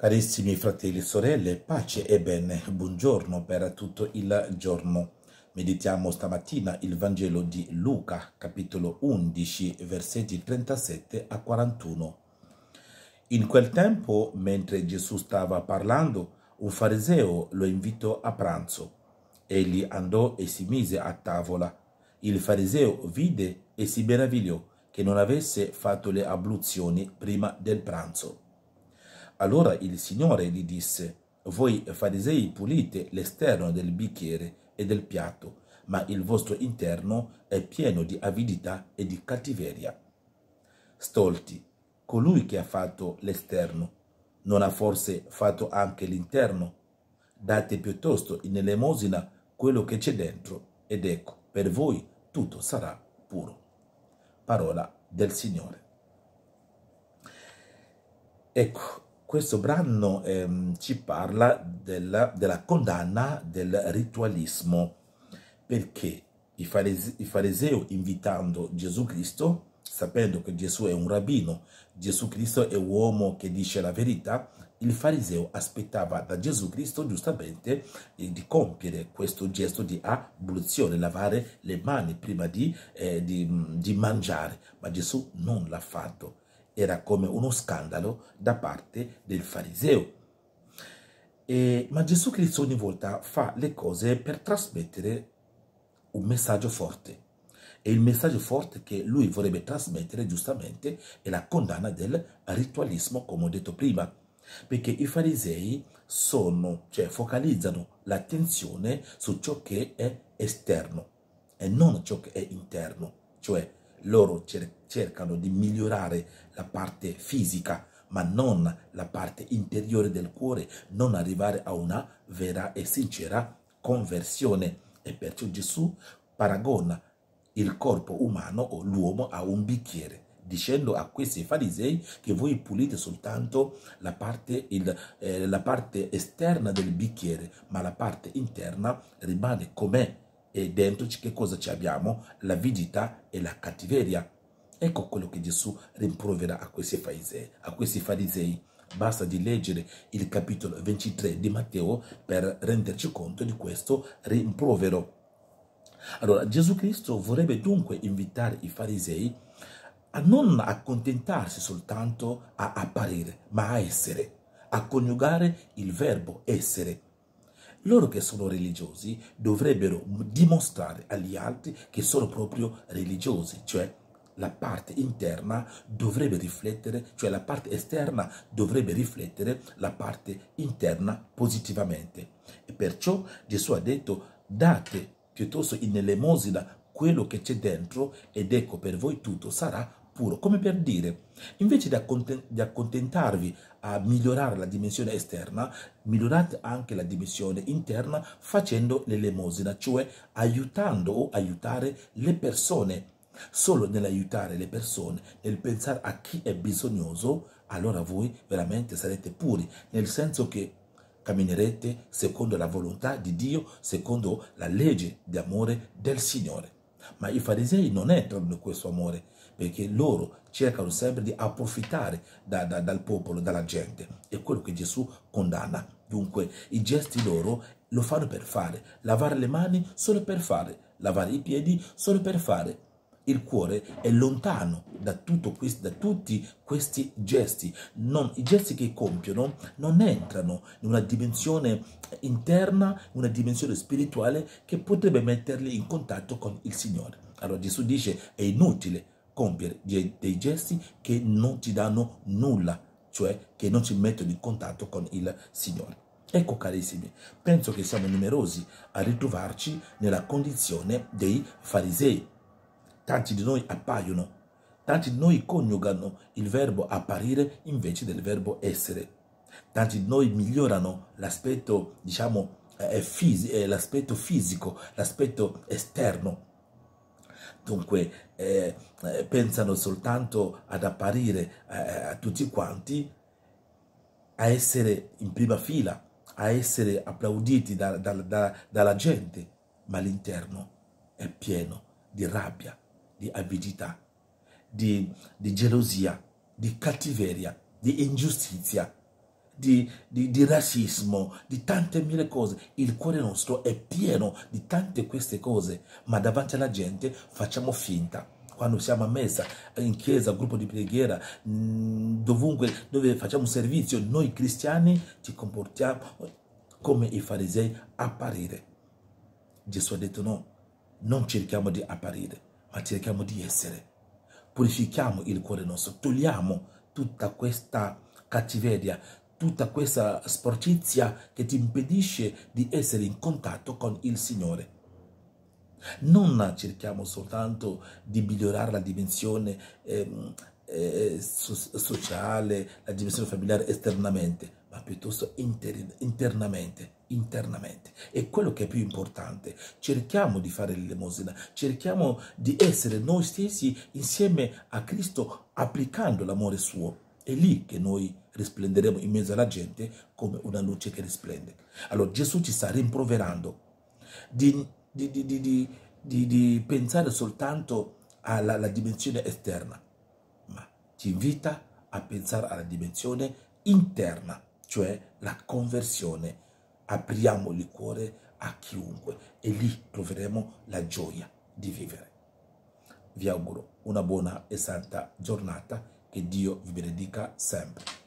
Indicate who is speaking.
Speaker 1: Carissimi fratelli e sorelle, pace e bene, buongiorno per tutto il giorno. Meditiamo stamattina il Vangelo di Luca, capitolo 11, versetti 37 a 41. In quel tempo, mentre Gesù stava parlando, un fariseo lo invitò a pranzo. Egli andò e si mise a tavola. Il fariseo vide e si meravigliò che non avesse fatto le abluzioni prima del pranzo. Allora il Signore gli disse, voi farisei pulite l'esterno del bicchiere e del piatto, ma il vostro interno è pieno di avidità e di cattiveria. Stolti, colui che ha fatto l'esterno non ha forse fatto anche l'interno? Date piuttosto in elemosina quello che c'è dentro ed ecco, per voi tutto sarà puro. Parola del Signore. Ecco, questo brano ehm, ci parla della, della, condanna del ritualismo, perché il, farese, il fariseo invitando Gesù Cristo, sapendo che Gesù è un rabbino, Gesù Cristo è un uomo che dice la verità, il fariseo aspettava da Gesù Cristo giustamente eh, di compiere questo gesto di abluzione, lavare le mani prima di, eh, di, di mangiare, ma Gesù non l'ha fatto era come uno scandalo da parte del fariseo. E, ma Gesù Cristo ogni volta fa le cose per trasmettere un messaggio forte. E il messaggio forte che lui vorrebbe trasmettere giustamente è la condanna del ritualismo, come ho detto prima. Perché i farisei sono, cioè, focalizzano l'attenzione su ciò che è esterno e non ciò che è interno, cioè loro cer cercano di migliorare la parte fisica, ma non la parte interiore del cuore, non arrivare a una vera e sincera conversione. E perciò Gesù paragona il corpo umano o l'uomo a un bicchiere dicendo a questi farisei che voi pulite soltanto la parte, il, eh, la parte esterna del bicchiere, ma la parte interna rimane com'è e dentro che cosa ci abbiamo? L'avidità e la cattiveria. Ecco quello che Gesù rimprovera a questi farisei. A questi farisei. Basta di leggere il capitolo 23 di Matteo per renderci conto di questo rimprovero. Allora, Gesù Cristo vorrebbe dunque invitare i farisei a non accontentarsi soltanto a apparire, ma a essere, a coniugare il verbo essere loro che sono religiosi dovrebbero dimostrare agli altri che sono proprio religiosi, cioè la parte interna dovrebbe riflettere, cioè la parte esterna dovrebbe riflettere la parte interna positivamente. E perciò Gesù ha detto date piuttosto in elemosina quello che c'è dentro ed ecco per voi tutto sarà puro, come per dire, invece di, accontentarvi a migliorare la dimensione esterna, migliorate anche la dimensione interna facendo l'elemosina, cioè aiutando o aiutare le persone. Solo nell'aiutare le persone, nel pensare a chi è bisognoso, allora voi veramente sarete puri, nel senso che camminerete secondo la volontà di Dio, secondo la legge di amore del Signore. Ma i farisei non entrano in questo amore perché loro cercano sempre di approfittare da, da, dal popolo, dalla gente. È quello che Gesù condanna. Dunque i gesti loro lo fanno per fare, lavare le mani solo per fare, lavare i piedi solo per fare, il cuore è lontano da, tutto questo, da, tutti questi gesti. Non, I gesti che compiono non entrano in una dimensione interna, una dimensione spirituale che potrebbe metterli in contatto con il Signore. Allora Gesù dice è inutile compiere dei gesti che non ti danno nulla, cioè che non ci mettono in contatto con il Signore. Ecco carissimi, penso che siamo numerosi a ritrovarci nella condizione dei farisei, Tanti di noi appaiono, tanti di noi coniugano il verbo apparire invece del verbo essere. Tanti di noi migliorano l'aspetto, diciamo, eh, eh fisi- eh, l'aspetto fisico, l'aspetto esterno. Dunque, eh, eh pensano soltanto ad apparire eh, a tutti quanti, a essere in prima fila, a essere applauditi da, da, da, dalla gente, ma l'interno è pieno di rabbia, di avidità, di, di gelosia, di cattiveria, di ingiustizia, di, di, di, razzismo, di tante mille cose. Il cuore nostro è pieno di tante queste cose, ma davanti alla gente facciamo finta. Quando siamo a messa, in chiesa, gruppo di preghiera, mm, dovunque, dove facciamo servizio, noi cristiani ci comportiamo come i farisei, apparire. Gesù ha detto no, non cerchiamo di apparire ma cerchiamo di essere. Purifichiamo il cuore nostro, togliamo tutta questa cattiveria, tutta questa sporcizia che ti impedisce di essere in contatto con il Signore. Non cerchiamo soltanto di migliorare la dimensione ehm, eh, sociale, la dimensione familiare esternamente, piuttosto inter- internamente, internamente. E quello che è più importante, cerchiamo di fare l'elemosina, cerchiamo di essere noi stessi insieme a Cristo applicando l'amore suo. È lì che noi risplenderemo in mezzo alla gente come una luce che risplende. Allora Gesù ci sta rimproverando di, di, di, di pensare soltanto alla, alla dimensione esterna, ma ci invita a pensare alla dimensione interna cioè la conversione. Apriamo il cuore a chiunque e lì troveremo la gioia di vivere. Vi auguro una buona e santa giornata, che Dio vi benedica sempre.